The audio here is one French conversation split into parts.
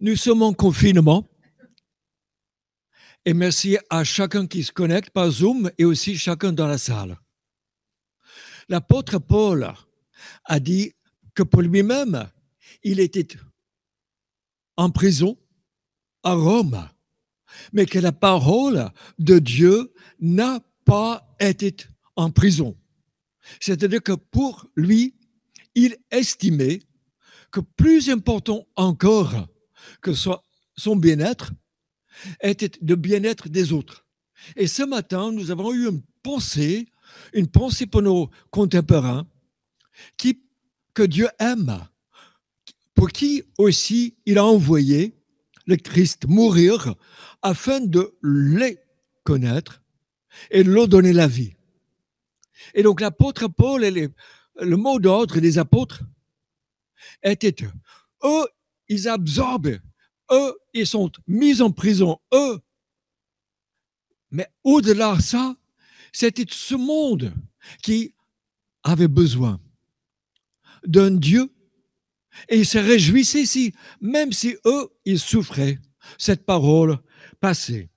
Nous sommes en confinement. Et merci à chacun qui se connecte par Zoom et aussi chacun dans la salle. L'apôtre Paul a dit que pour lui-même, il était en prison à Rome, mais que la parole de Dieu n'a pas été en prison. C'est-à-dire que pour lui, il estimait que plus important encore, que son, son bien-être était le bien-être des autres. Et ce matin, nous avons eu une pensée, une pensée pour nos contemporains, qui, que Dieu aime, pour qui aussi il a envoyé le Christ mourir afin de les connaître et de leur donner la vie. Et donc l'apôtre Paul et le mot d'ordre des apôtres était eux, ils absorbent, eux, ils sont mis en prison, eux. Mais au-delà de ça, c'était ce monde qui avait besoin d'un Dieu et ils se réjouissaient si, même si eux, ils souffraient, cette parole passée.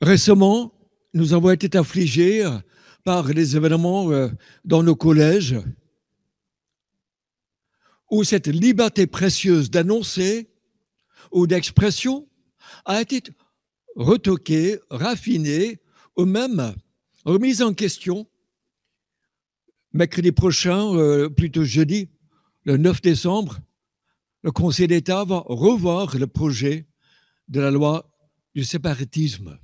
Récemment, nous avons été affligés par les événements euh, dans nos collèges où cette liberté précieuse d'annoncer ou d'expression a été retoquée, raffinée ou même remise en question mercredi prochain, euh, plutôt jeudi, le 9 décembre, le Conseil d'État va revoir le projet de la loi du séparatisme.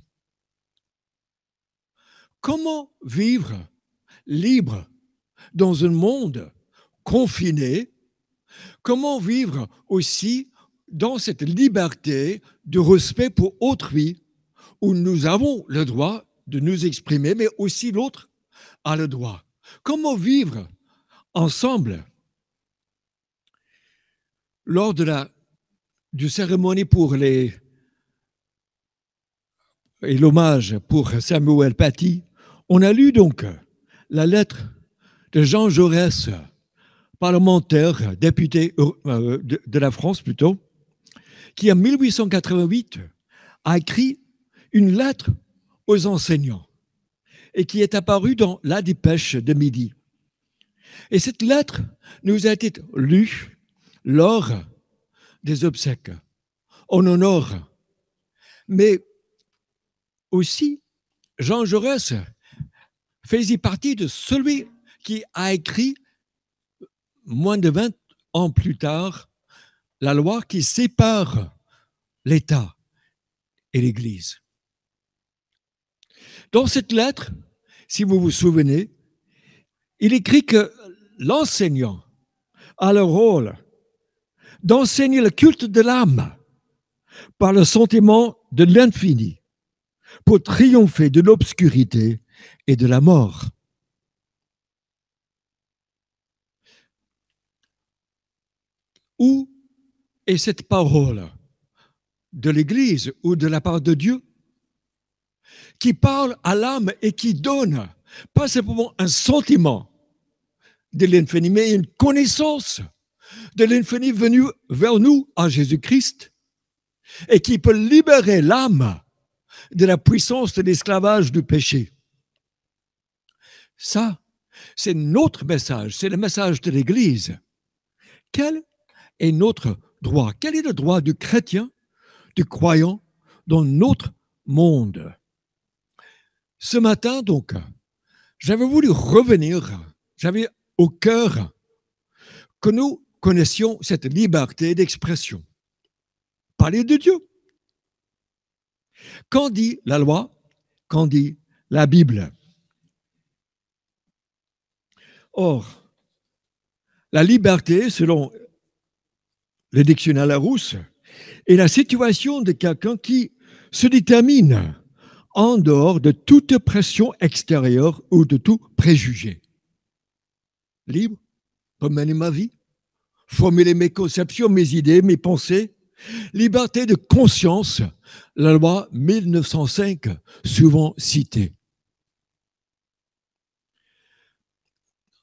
Comment vivre libre dans un monde confiné Comment vivre aussi dans cette liberté de respect pour autrui, où nous avons le droit de nous exprimer, mais aussi l'autre a le droit. Comment vivre ensemble lors de la cérémonie pour les et l'hommage pour Samuel Paty, on a lu donc la lettre de Jean Jaurès parlementaire, député euh, de, la France plutôt, qui en 1888 a écrit une lettre aux enseignants et qui est apparue dans la dépêche de midi. Et cette lettre nous a été lue lors des obsèques, en honneur. Mais aussi, Jean Jaurès faisait partie de celui qui a écrit moins de 20 ans plus tard, la loi qui sépare l'État et l'Église. Dans cette lettre, si vous vous souvenez, il écrit que l'enseignant a le rôle d'enseigner le culte de l'âme par le sentiment de l'infini pour triompher de l'obscurité et de la mort. Où est cette parole de l'Église ou de la part de Dieu qui parle à l'âme et qui donne pas simplement un sentiment de l'infini, mais une connaissance de l'infini venu vers nous en Jésus-Christ et qui peut libérer l'âme de la puissance de l'esclavage du péché. Ça, c'est notre message, c'est le message de l'Église. Quel et notre droit Quel est le droit du chrétien, du croyant dans notre monde Ce matin, donc, j'avais voulu revenir, j'avais au cœur que nous connaissions cette liberté d'expression. Parler de Dieu. Qu'en dit la loi Qu'en dit la Bible Or, la liberté, selon le dictionnaire Rousse est la situation de quelqu'un qui se détermine en dehors de toute pression extérieure ou de tout préjugé. Libre pour mener ma vie, formuler mes conceptions, mes idées, mes pensées. Liberté de conscience, la loi 1905, souvent citée.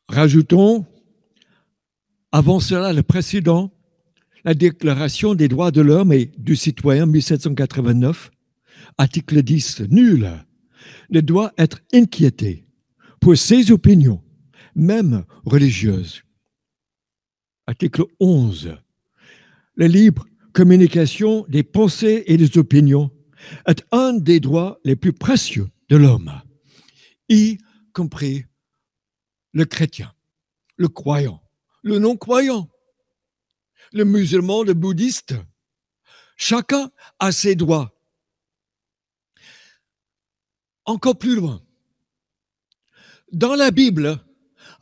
Rajoutons avant cela le précédent la Déclaration des droits de l'homme et du citoyen 1789, article 10, nul, ne doit être inquiété pour ses opinions, même religieuses. Article 11. La libre communication des pensées et des opinions est un des droits les plus précieux de l'homme, y compris le chrétien, le croyant, le non-croyant, le musulman, le bouddhiste. Chacun a ses droits. Encore plus loin. Dans la Bible,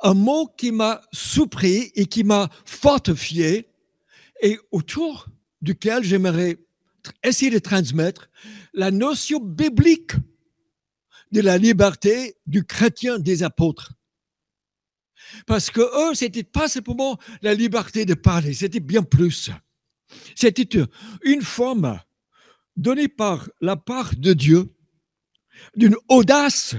un mot qui m'a surpris et qui m'a fortifié et autour duquel j'aimerais essayer de transmettre la notion biblique de la liberté du chrétien des apôtres. Parce que eux, c'était pas simplement la liberté de parler, c'était bien plus. C'était une forme donnée par la part de Dieu d'une audace,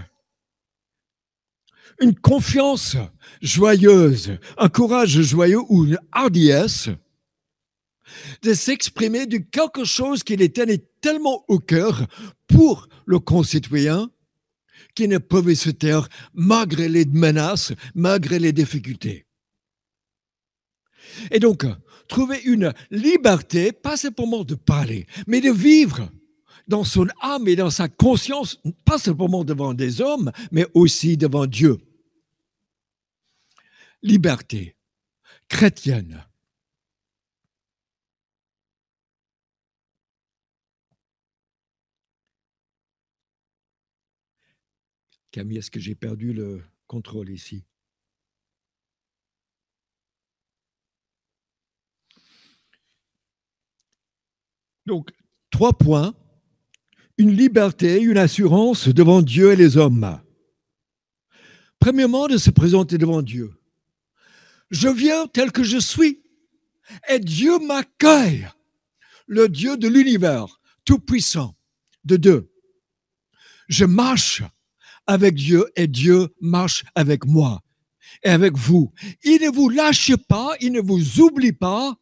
une confiance joyeuse, un courage joyeux ou une hardiesse de s'exprimer de quelque chose qui les tenait tellement au cœur pour le concitoyen qui ne pouvait se taire malgré les menaces, malgré les difficultés. Et donc, trouver une liberté, pas simplement de parler, mais de vivre dans son âme et dans sa conscience, pas simplement devant des hommes, mais aussi devant Dieu. Liberté chrétienne Camille, est-ce que j'ai perdu le contrôle ici Donc, trois points. Une liberté, une assurance devant Dieu et les hommes. Premièrement, de se présenter devant Dieu. Je viens tel que je suis et Dieu m'accueille, le Dieu de l'univers, tout-puissant. De deux, je marche avec Dieu et Dieu marche avec moi et avec vous. Il ne vous lâche pas, il ne vous oublie pas,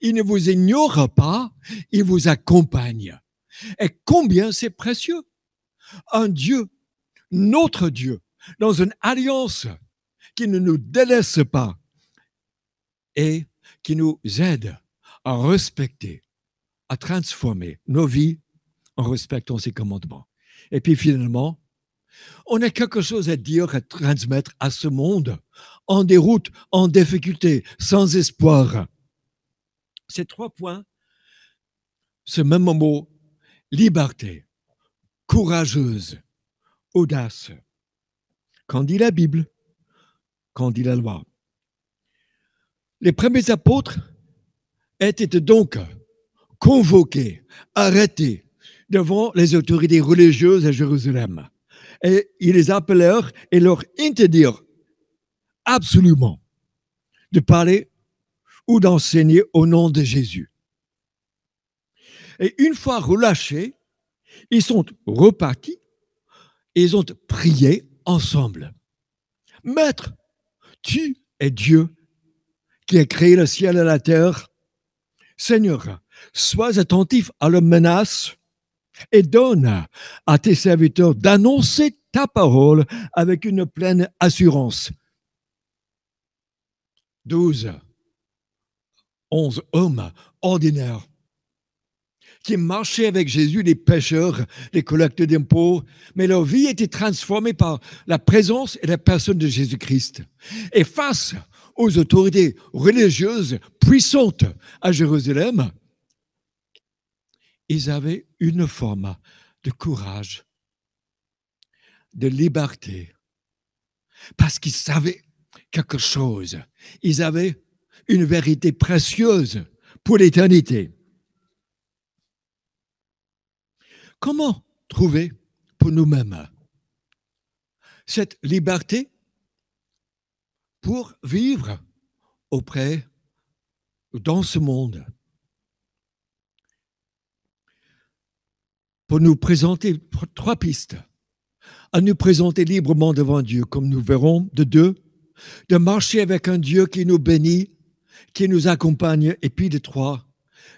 il ne vous ignore pas, il vous accompagne. Et combien c'est précieux. Un Dieu, notre Dieu, dans une alliance qui ne nous délaisse pas et qui nous aide à respecter, à transformer nos vies en respectant ses commandements. Et puis finalement, on a quelque chose à dire, à transmettre à ce monde, en déroute, en difficulté, sans espoir. Ces trois points, ce même mot, liberté, courageuse, audace. Qu'en dit la Bible Qu'en dit la loi Les premiers apôtres étaient donc convoqués, arrêtés devant les autorités religieuses à Jérusalem et ils les appelèrent et leur interdirent absolument de parler ou d'enseigner au nom de Jésus. Et une fois relâchés, ils sont repartis et ils ont prié ensemble. Maître, tu es Dieu qui a créé le ciel et la terre. Seigneur, sois attentif à leurs menace et donne à tes serviteurs d'annoncer ta parole avec une pleine assurance. 12. onze hommes ordinaires qui marchaient avec Jésus, les pêcheurs, les collecteurs d'impôts, mais leur vie était transformée par la présence et la personne de Jésus-Christ. Et face aux autorités religieuses puissantes à Jérusalem, ils avaient une forme de courage, de liberté, parce qu'ils savaient quelque chose. Ils avaient une vérité précieuse pour l'éternité. Comment trouver pour nous-mêmes cette liberté pour vivre auprès dans ce monde pour nous présenter trois pistes. À nous présenter librement devant Dieu, comme nous verrons, de deux, de marcher avec un Dieu qui nous bénit, qui nous accompagne, et puis de trois,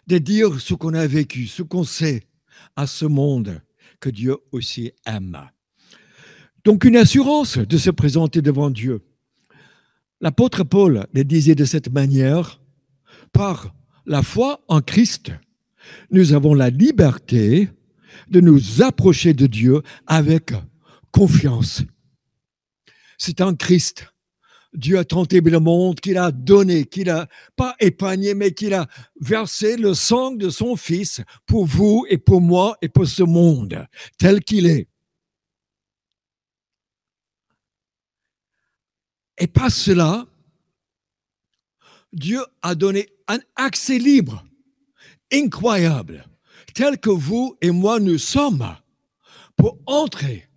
de dire ce qu'on a vécu, ce qu'on sait à ce monde que Dieu aussi aime. Donc une assurance de se présenter devant Dieu. L'apôtre Paul le disait de cette manière, par la foi en Christ, nous avons la liberté de nous approcher de Dieu avec confiance. C'est en Christ. Dieu a tenté le monde qu'il a donné, qu'il a pas épargné, mais qu'il a versé le sang de son Fils pour vous et pour moi et pour ce monde tel qu'il est. Et par cela, Dieu a donné un accès libre, incroyable, Tel que vous et moi nous sommes, pour entrer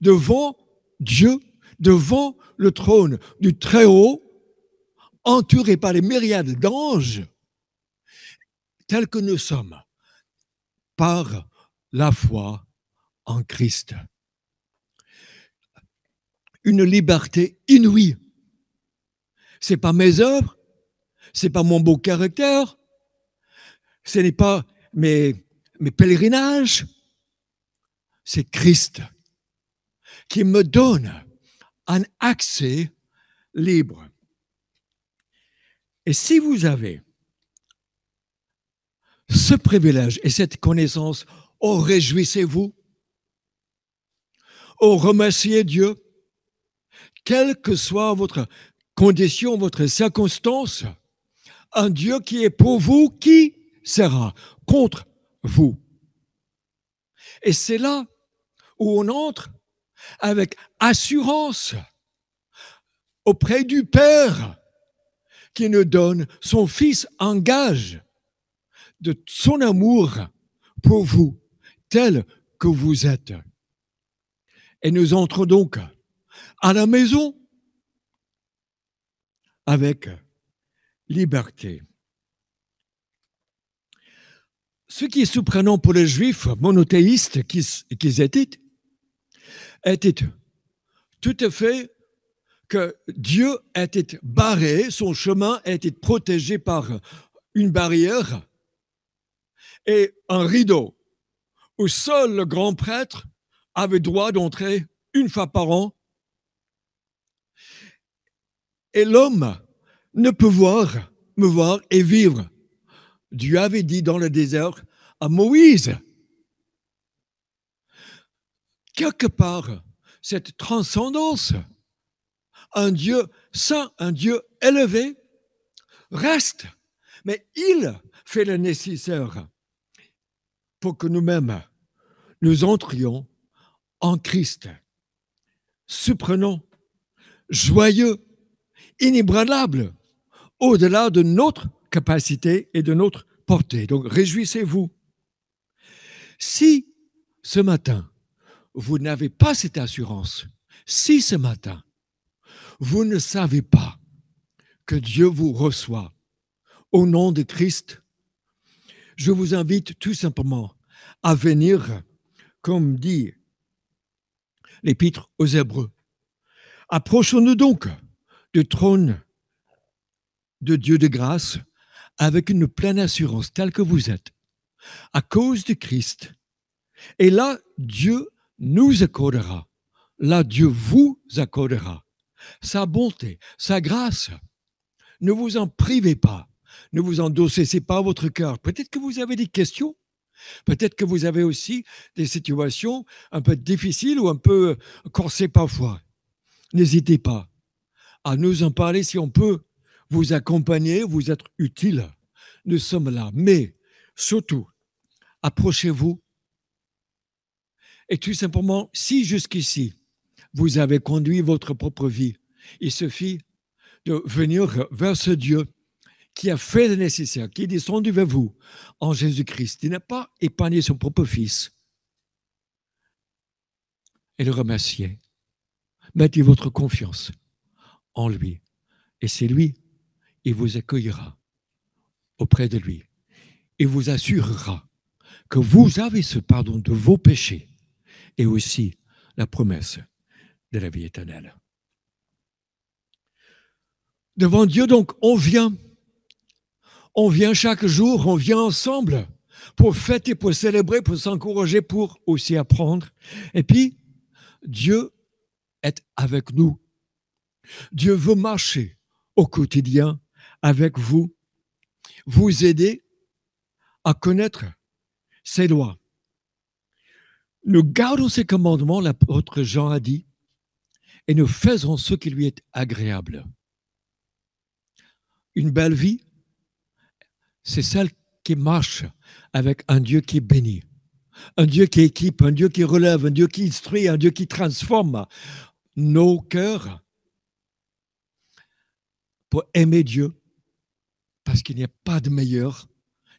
devant Dieu, devant le trône du Très-Haut, entouré par les myriades d'anges, tel que nous sommes, par la foi en Christ. Une liberté inouïe. C'est pas mes œuvres, c'est pas mon beau caractère, ce n'est pas mes, mes pèlerinages, c'est Christ qui me donne un accès libre. Et si vous avez ce privilège et cette connaissance, oh réjouissez-vous, oh remerciez Dieu, quelle que soit votre condition, votre circonstance, un Dieu qui est pour vous, qui sera contre vous. Et c'est là où on entre avec assurance auprès du Père qui nous donne son Fils en gage de son amour pour vous, tel que vous êtes. Et nous entrons donc à la maison avec liberté ce qui est surprenant pour les juifs monothéistes qu'ils étaient, était tout à fait que Dieu était barré, son chemin était protégé par une barrière et un rideau, où seul le grand prêtre avait droit d'entrer une fois par an. Et l'homme ne peut voir, me voir et vivre Dieu avait dit dans le désert à Moïse, quelque part, cette transcendance, un Dieu saint, un Dieu élevé, reste, mais il fait le nécessaire pour que nous-mêmes, nous entrions en Christ, surprenant, joyeux, inébranlable, au-delà de notre capacité et de notre portée. Donc réjouissez-vous. Si ce matin, vous n'avez pas cette assurance, si ce matin, vous ne savez pas que Dieu vous reçoit au nom de Christ, je vous invite tout simplement à venir, comme dit l'épître aux Hébreux. Approchons-nous donc du trône de Dieu de grâce avec une pleine assurance, telle que vous êtes, à cause de Christ. Et là, Dieu nous accordera. Là, Dieu vous accordera sa bonté, sa grâce. Ne vous en privez pas. Ne vous endossez pas votre cœur. Peut-être que vous avez des questions. Peut-être que vous avez aussi des situations un peu difficiles ou un peu corsées parfois. N'hésitez pas à nous en parler si on peut vous accompagner, vous être utile. Nous sommes là. Mais surtout, approchez-vous. Et tout simplement, si jusqu'ici, vous avez conduit votre propre vie, il suffit de venir vers ce Dieu qui a fait le nécessaire, qui est descendu vers vous en Jésus-Christ. Il n'a pas épargné son propre Fils. Et le remercier. Mettez votre confiance en lui. Et c'est lui il vous accueillera auprès de lui et vous assurera que vous avez ce pardon de vos péchés et aussi la promesse de la vie éternelle. Devant Dieu, donc, on vient. On vient chaque jour, on vient ensemble pour fêter, pour célébrer, pour s'encourager, pour aussi apprendre. Et puis, Dieu est avec nous. Dieu veut marcher au quotidien avec vous, vous aider à connaître ses lois. Nous gardons ses commandements, l'apôtre Jean a dit, et nous faisons ce qui lui est agréable. Une belle vie, c'est celle qui marche avec un Dieu qui bénit, un Dieu qui équipe, un Dieu qui relève, un Dieu qui instruit, un Dieu qui transforme nos cœurs pour aimer Dieu, parce qu'il n'y a pas de meilleur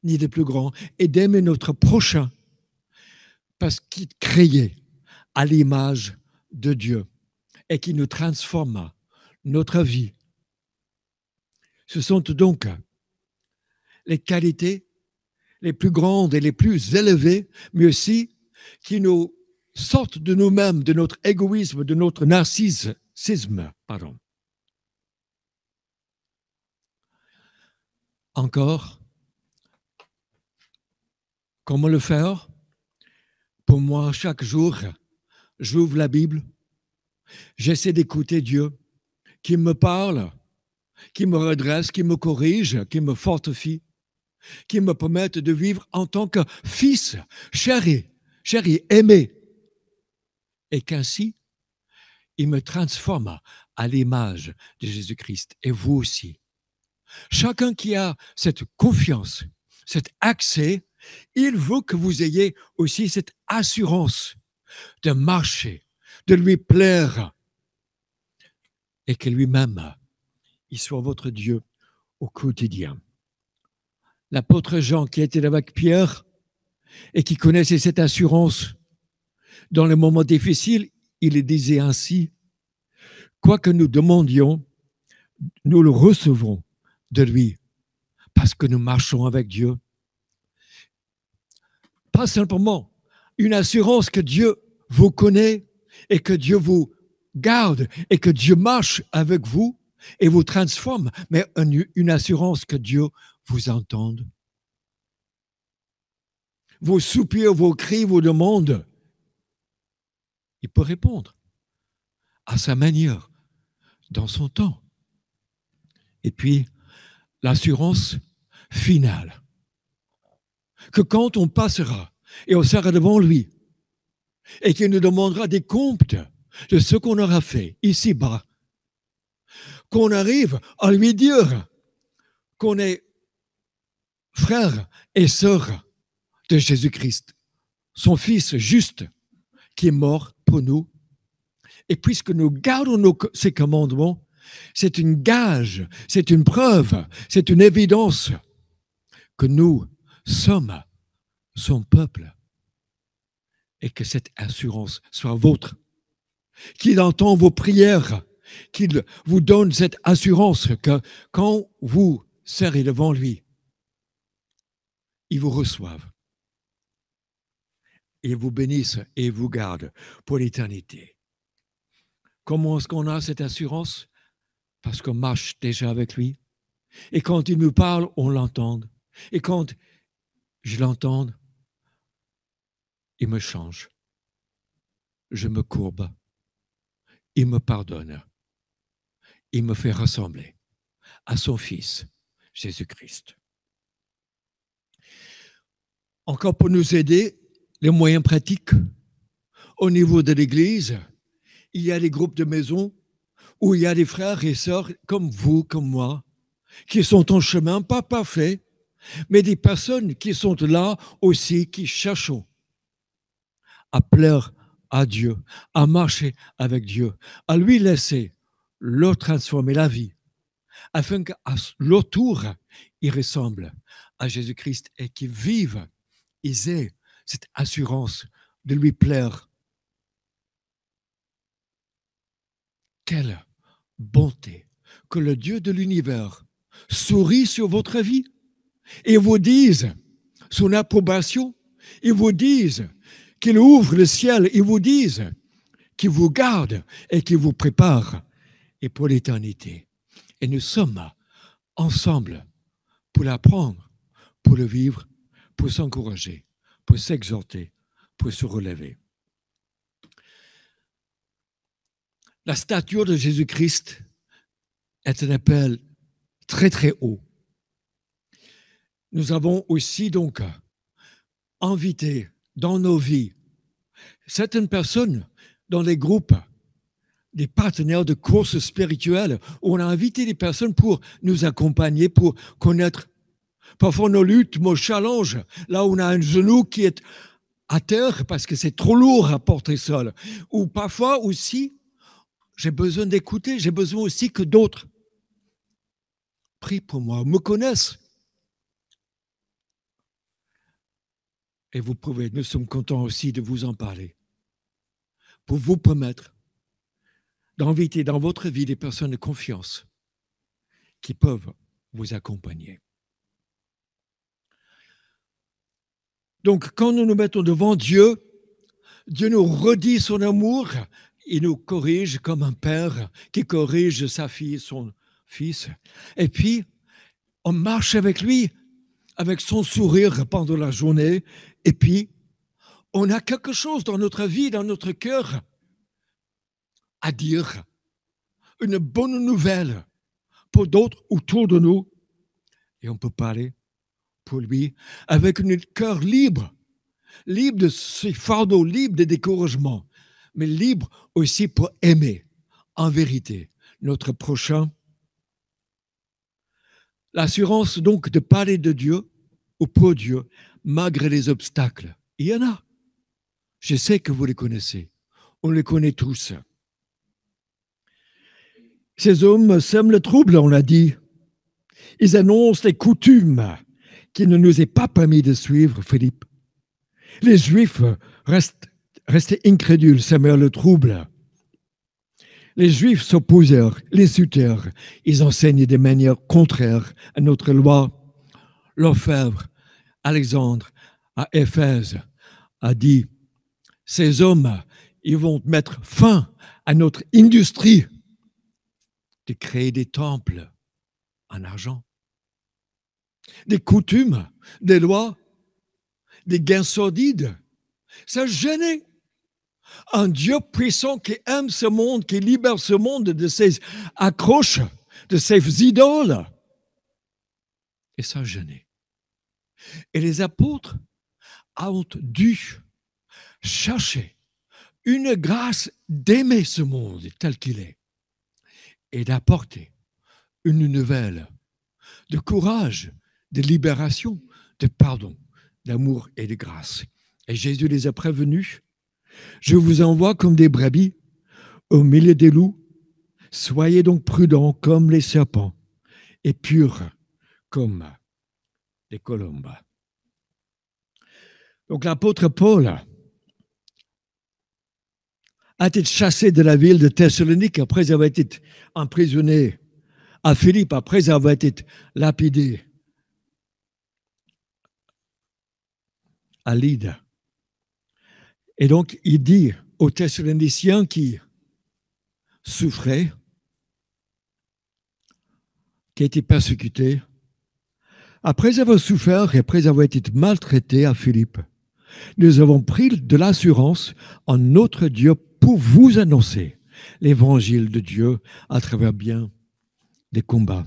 ni de plus grand, et d'aimer notre prochain parce qu'il créé à l'image de Dieu et qui nous transforme notre vie. Ce sont donc les qualités les plus grandes et les plus élevées, mais aussi qui nous sortent de nous-mêmes, de notre égoïsme, de notre narcissisme. Pardon. encore. Comment le faire Pour moi, chaque jour, j'ouvre la Bible, j'essaie d'écouter Dieu qui me parle, qui me redresse, qui me corrige, qui me fortifie, qui me permette de vivre en tant que fils, chéri, chéri, aimé, et qu'ainsi, il me transforme à l'image de Jésus-Christ, et vous aussi. Chacun qui a cette confiance, cet accès, il veut que vous ayez aussi cette assurance de marcher, de lui plaire, et que lui-même, il soit votre Dieu au quotidien. L'apôtre Jean qui était avec Pierre et qui connaissait cette assurance, dans les moments difficiles, il disait ainsi, quoi que nous demandions, nous le recevrons de lui, parce que nous marchons avec Dieu. Pas simplement une assurance que Dieu vous connaît et que Dieu vous garde et que Dieu marche avec vous et vous transforme, mais une assurance que Dieu vous entende. Vos soupirs, vos cris, vos demandes, il peut répondre à sa manière, dans son temps. Et puis, l'assurance finale. Que quand on passera et on sera devant lui, et qu'il nous demandera des comptes de ce qu'on aura fait ici-bas, qu'on arrive à lui dire qu'on est frère et sœur de Jésus-Christ, son Fils juste, qui est mort pour nous. Et puisque nous gardons ses commandements, c'est une gage, c'est une preuve, c'est une évidence que nous sommes son peuple et que cette assurance soit vôtre. Qu'il entend vos prières, qu'il vous donne cette assurance que quand vous serez devant lui, il vous reçoive et vous bénisse et vous garde pour l'éternité. Comment est-ce qu'on a cette assurance parce qu'on marche déjà avec lui. Et quand il nous parle, on l'entend. Et quand je l'entends, il me change. Je me courbe. Il me pardonne. Il me fait rassembler à son Fils, Jésus-Christ. Encore pour nous aider, les moyens pratiques. Au niveau de l'Église, il y a les groupes de maison où il y a des frères et sœurs comme vous, comme moi, qui sont en chemin, pas parfait, mais des personnes qui sont là aussi, qui cherchent à plaire à Dieu, à marcher avec Dieu, à lui laisser le transformer la vie, afin qu'à l'autour tour, ils ressemblent à Jésus-Christ et qu'ils vivent, ils aient cette assurance de lui plaire. Quelle bonté, que le Dieu de l'univers sourit sur votre vie et vous dise son approbation, il vous dise qu'il ouvre le ciel, il vous dise qu'il vous garde et qu'il vous prépare et pour l'éternité. Et nous sommes ensemble pour l'apprendre, pour le vivre, pour s'encourager, pour s'exhorter, pour se relever. la stature de Jésus-Christ est un appel très très haut. Nous avons aussi donc invité dans nos vies certaines personnes dans les groupes, des partenaires de courses spirituelles, où on a invité des personnes pour nous accompagner, pour connaître parfois nos luttes, nos challenges, là on a un genou qui est à terre parce que c'est trop lourd à porter seul, ou parfois aussi j'ai besoin d'écouter, j'ai besoin aussi que d'autres prient pour moi, me connaissent. Et vous pouvez, nous sommes contents aussi de vous en parler, pour vous permettre d'inviter dans votre vie des personnes de confiance qui peuvent vous accompagner. Donc quand nous nous mettons devant Dieu, Dieu nous redit son amour, il nous corrige comme un père qui corrige sa fille, son fils. Et puis, on marche avec lui, avec son sourire pendant la journée. Et puis, on a quelque chose dans notre vie, dans notre cœur, à dire. Une bonne nouvelle pour d'autres autour de nous. Et on peut parler pour lui avec un cœur libre, libre de ses fardeaux, libre des découragements mais libre aussi pour aimer en vérité notre prochain. L'assurance donc de parler de Dieu ou pour Dieu malgré les obstacles. Il y en a. Je sais que vous les connaissez. On les connaît tous. Ces hommes sèment le trouble, on l'a dit. Ils annoncent les coutumes qu'il ne nous est pas permis de suivre, Philippe. Les Juifs restent restait incrédule, meurt le trouble. Les Juifs s'opposèrent, les soutèrent. Ils enseignent des manières contraires à notre loi. L'orfèvre, Alexandre, à Éphèse, a dit, ces hommes, ils vont mettre fin à notre industrie de créer des temples en argent, des coutumes, des lois, des gains sordides. Ça gênait un Dieu puissant qui aime ce monde, qui libère ce monde de ses accroches, de ses idoles. Et ça gênait. Et les apôtres ont dû chercher une grâce d'aimer ce monde tel qu'il est et d'apporter une nouvelle de courage, de libération, de pardon, d'amour et de grâce. Et Jésus les a prévenus je vous envoie comme des brebis au milieu des loups. Soyez donc prudents comme les serpents et purs comme les colombes. Donc l'apôtre Paul a été chassé de la ville de Thessalonique après avoir été emprisonné à Philippe, après avoir été lapidé à Lydie. Et donc, il dit aux Thessaloniciens qui souffraient, qui étaient persécutés, après avoir souffert et après avoir été maltraités à Philippe, nous avons pris de l'assurance en notre Dieu pour vous annoncer l'évangile de Dieu à travers bien des combats.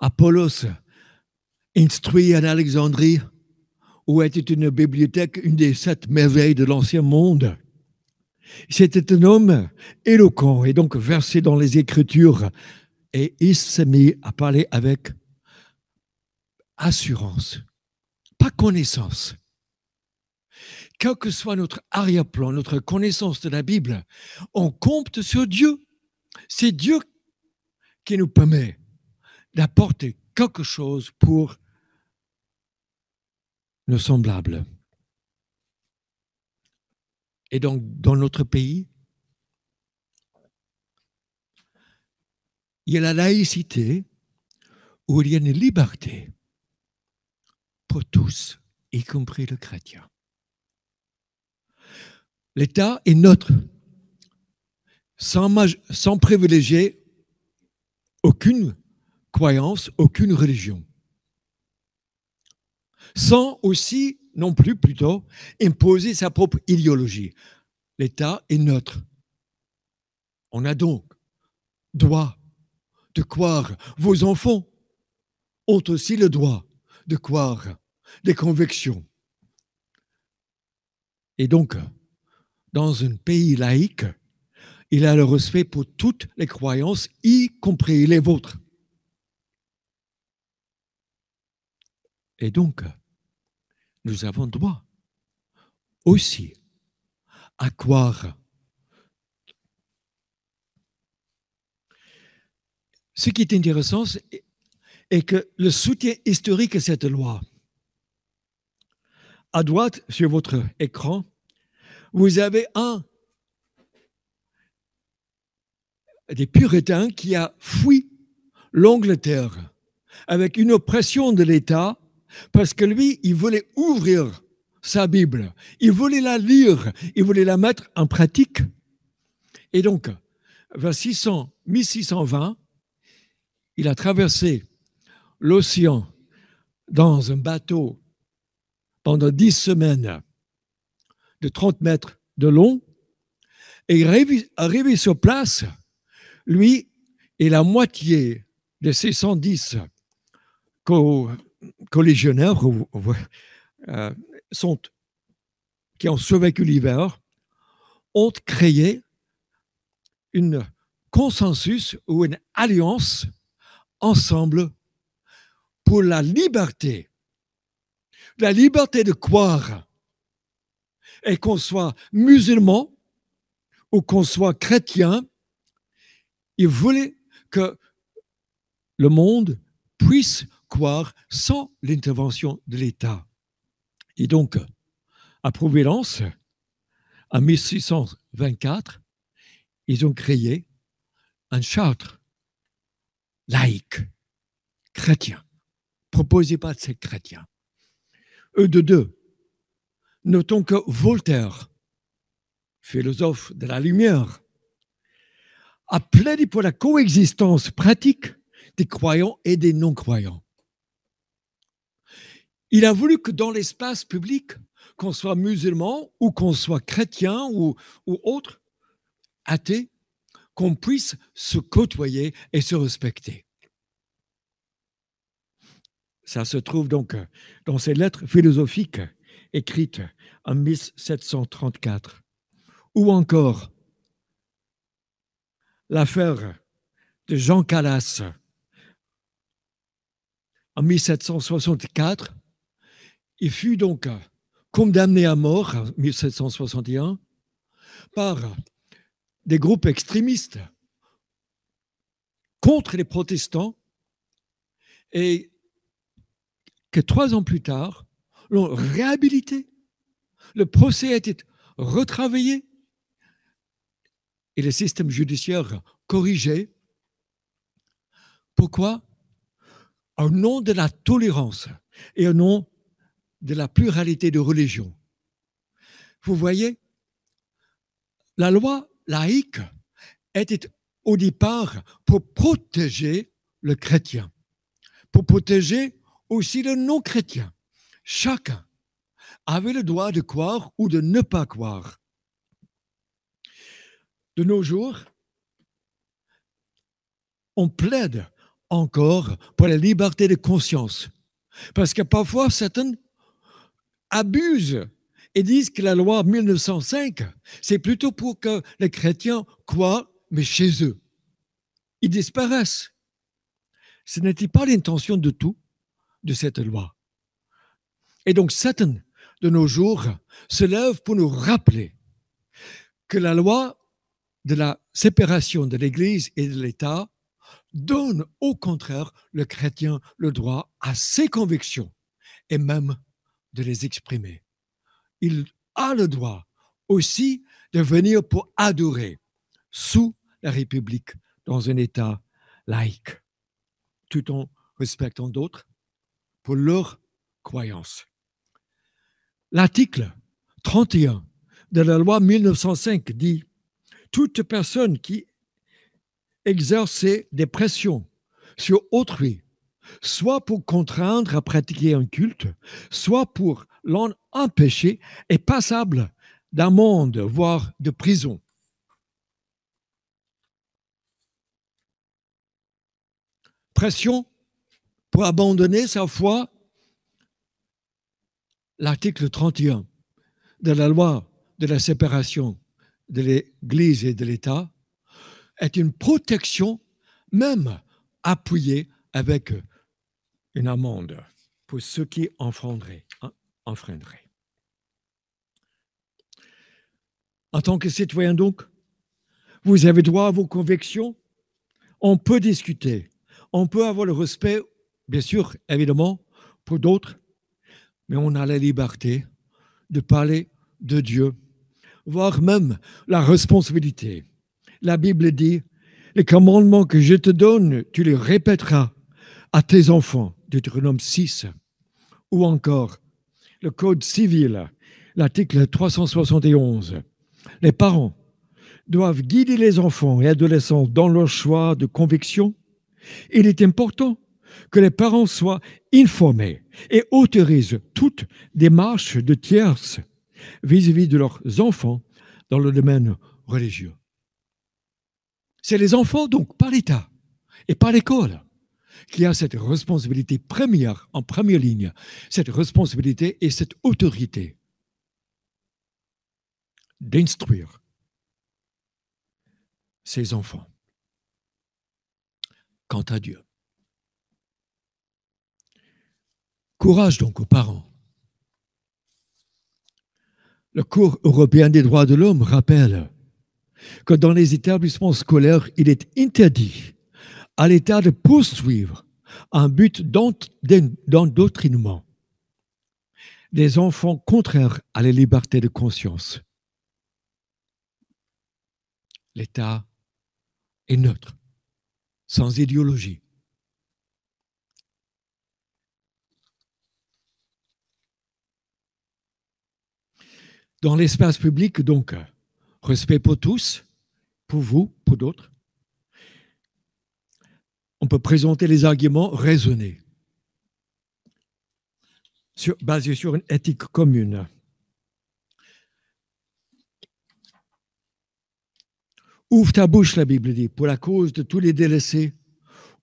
Apollos, instruit à Alexandrie, où était une bibliothèque, une des sept merveilles de l'Ancien Monde. C'était un homme éloquent et donc versé dans les Écritures. Et il s'est mis à parler avec assurance, pas connaissance. Quel que soit notre arrière-plan, notre connaissance de la Bible, on compte sur Dieu. C'est Dieu qui nous permet d'apporter quelque chose pour semblables. Et donc, dans notre pays, il y a la laïcité où il y a une liberté pour tous, y compris le chrétien. L'État est notre, sans, sans privilégier aucune croyance, aucune religion sans aussi, non plus plutôt, imposer sa propre idéologie. L'État est neutre. On a donc droit de croire. Vos enfants ont aussi le droit de croire des convictions. Et donc, dans un pays laïque, il a le respect pour toutes les croyances, y compris les vôtres. Et donc, nous avons droit aussi à croire. Ce qui est intéressant est que le soutien historique à cette loi, à droite sur votre écran, vous avez un des puritains qui a fui l'Angleterre avec une oppression de l'État parce que lui, il voulait ouvrir sa Bible. Il voulait la lire. Il voulait la mettre en pratique. Et donc, vers 1620, il a traversé l'océan dans un bateau pendant dix semaines de 30 mètres de long et arrivé sur place, lui et la moitié de ces 110 qu'au collégionnaires euh, sont, qui ont survécu l'hiver ont créé un consensus ou une alliance ensemble pour la liberté. La liberté de croire. Et qu'on soit musulman ou qu'on soit chrétien, ils voulaient que le monde puisse croire sans l'intervention de l'État. Et donc, à Providence, en 1624, ils ont créé un chartre laïque, chrétien, proposé par ces chrétiens. Eux de deux, notons que Voltaire, philosophe de la lumière, a plaidé pour la coexistence pratique des croyants et des non-croyants. Il a voulu que dans l'espace public, qu'on soit musulman ou qu'on soit chrétien ou, autre, athée, qu'on puisse se côtoyer et se respecter. Ça se trouve donc dans ces lettres philosophiques écrites en 1734. Ou encore l'affaire de Jean Calas en 1764 il fut donc condamné à mort en 1761 par des groupes extrémistes contre les protestants et que trois ans plus tard, l'ont réhabilité. Le procès a été retravaillé et le système judiciaire corrigé. Pourquoi Au nom de la tolérance et au nom de la pluralité de religions. Vous voyez, la loi laïque était au départ pour protéger le chrétien, pour protéger aussi le non-chrétien. Chacun avait le droit de croire ou de ne pas croire. De nos jours, on plaide encore pour la liberté de conscience, parce que parfois certaines abusent et disent que la loi 1905, c'est plutôt pour que les chrétiens croient, mais chez eux. Ils disparaissent. Ce n'était pas l'intention de tout de cette loi. Et donc Satan, de nos jours, se lève pour nous rappeler que la loi de la séparation de l'Église et de l'État donne au contraire le chrétien le droit à ses convictions et même de les exprimer. Il a le droit aussi de venir pour adorer sous la République dans un État laïque, tout en respectant d'autres pour leurs croyances. L'article 31 de la loi 1905 dit Toute personne qui exerce des pressions sur autrui soit pour contraindre à pratiquer un culte, soit pour l'en empêcher, est passable d'amende, voire de prison. Pression pour abandonner sa foi, l'article 31 de la loi de la séparation de l'Église et de l'État est une protection même appuyée avec une amende pour ceux qui enfreindraient. En tant que citoyen, donc, vous avez droit à vos convictions. On peut discuter. On peut avoir le respect, bien sûr, évidemment, pour d'autres, mais on a la liberté de parler de Dieu, voire même la responsabilité. La Bible dit, les commandements que je te donne, tu les répéteras à tes enfants Deutéronome 6, ou encore le Code civil, l'article 371. Les parents doivent guider les enfants et adolescents dans leur choix de conviction. Il est important que les parents soient informés et autorisent toute démarche de tierce vis-à-vis de leurs enfants dans le domaine religieux. C'est les enfants, donc, pas l'État et pas l'école, qui a cette responsabilité première, en première ligne, cette responsabilité et cette autorité d'instruire ses enfants quant à Dieu. Courage donc aux parents. Le cours européen des droits de l'homme rappelle que dans les établissements scolaires, il est interdit à l'état de poursuivre un but d'endoctrinement des enfants contraires à la liberté de conscience. L'État est neutre, sans idéologie. Dans l'espace public, donc, respect pour tous, pour vous, pour d'autres, on peut présenter les arguments raisonnés, basés sur une éthique commune. Ouvre ta bouche, la Bible dit, pour la cause de tous les délaissés.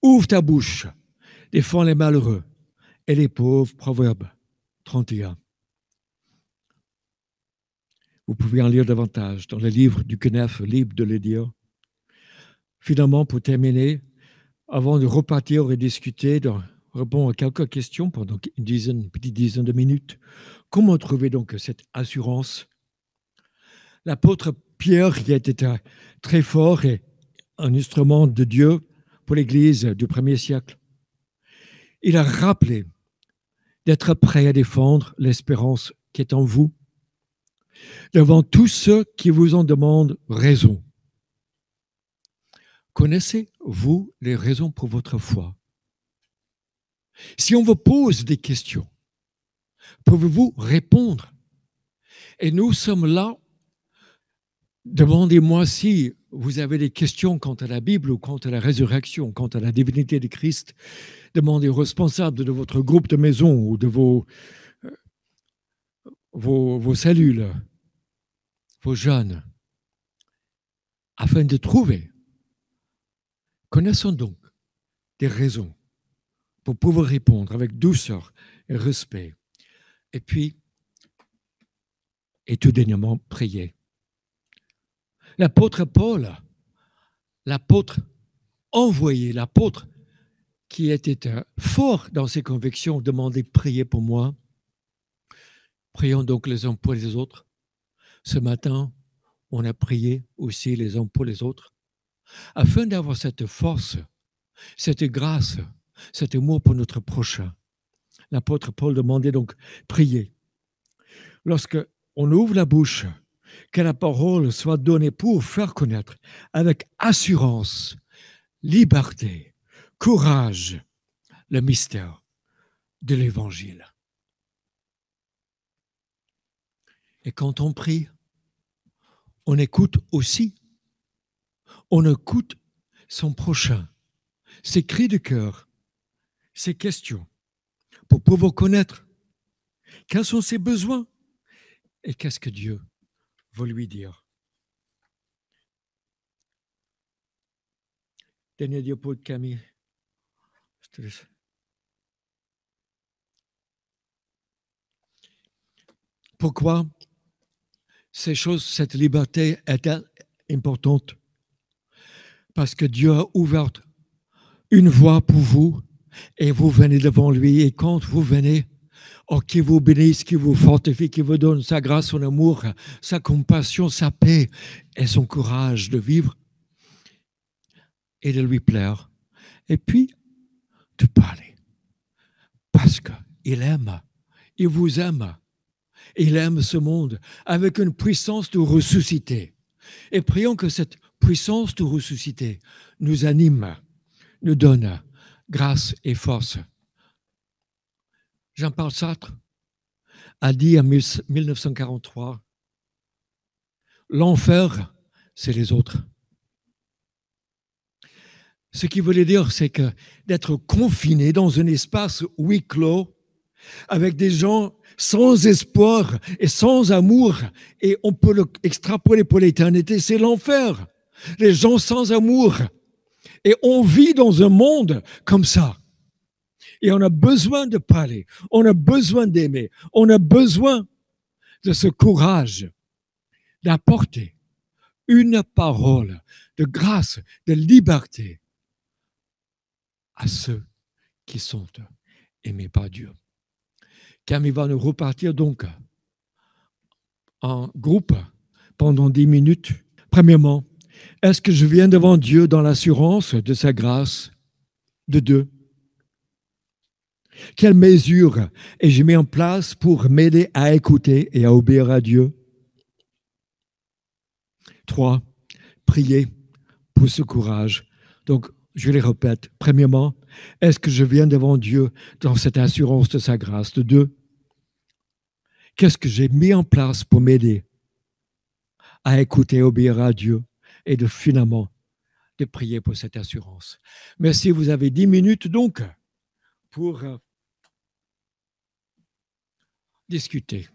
Ouvre ta bouche, défends les malheureux et les pauvres. Proverbe 31. Vous pouvez en lire davantage dans le livre du Kenef, libre de le dire. Finalement, pour terminer, avant de repartir et discuter, de répondre à quelques questions pendant une dizaine, petite dizaine de minutes, comment trouver donc cette assurance L'apôtre Pierre, qui était très fort et un instrument de Dieu pour l'Église du premier siècle, il a rappelé d'être prêt à défendre l'espérance qui est en vous devant tous ceux qui vous en demandent raison. Connaissez vous, les raisons pour votre foi. Si on vous pose des questions, pouvez-vous répondre Et nous sommes là. Demandez-moi si vous avez des questions quant à la Bible ou quant à la résurrection, quant à la divinité de Christ. Demandez aux responsables de votre groupe de maison ou de vos, euh, vos, vos cellules, vos jeunes, afin de trouver Connaissons donc des raisons pour pouvoir répondre avec douceur et respect. Et puis, et tout dernièrement, prier. L'apôtre Paul, l'apôtre envoyé, l'apôtre qui était euh, fort dans ses convictions, demandait prier pour moi. Prions donc les uns pour les autres. Ce matin, on a prié aussi les uns pour les autres afin d'avoir cette force, cette grâce, cet amour pour notre prochain. L'apôtre Paul demandait donc prier. Lorsque on ouvre la bouche, que la parole soit donnée pour faire connaître avec assurance, liberté, courage, le mystère de l'Évangile. Et quand on prie, on écoute aussi on écoute son prochain, ses cris de cœur, ses questions, pour pouvoir connaître quels sont ses besoins et qu'est-ce que Dieu veut lui dire. Dernier diapo Camille. Pourquoi ces choses, cette liberté est-elle importante parce que Dieu a ouvert une voie pour vous et vous venez devant lui. Et quand vous venez, oh, qu'il vous bénisse, qu'il vous fortifie, qu'il vous donne sa grâce, son amour, sa compassion, sa paix et son courage de vivre et de lui plaire. Et puis, de parler. Parce qu'il aime, il vous aime, il aime ce monde avec une puissance de ressusciter. Et prions que cette puissance de ressuscité nous anime, nous donne grâce et force. Jean-Paul Sartre a dit en 1943, l'enfer, c'est les autres. Ce qui voulait dire, c'est que d'être confiné dans un espace huis clos, avec des gens sans espoir et sans amour, et on peut l'extrapoler pour l'éternité, c'est l'enfer les gens sans amour. Et on vit dans un monde comme ça. Et on a besoin de parler, on a besoin d'aimer, on a besoin de ce courage d'apporter une parole de grâce, de liberté à ceux qui sont aimés par Dieu. Camille va nous repartir donc en groupe pendant dix minutes. Premièrement, est-ce que je viens devant Dieu dans l'assurance de sa grâce De deux. Quelles mesures ai-je mis en place pour m'aider à écouter et à obéir à Dieu Trois, prier pour ce courage. Donc, je les répète. Premièrement, est-ce que je viens devant Dieu dans cette assurance de sa grâce De deux, qu'est-ce que j'ai mis en place pour m'aider à écouter et obéir à Dieu et de finalement de prier pour cette assurance. Merci, vous avez dix minutes donc pour euh, discuter.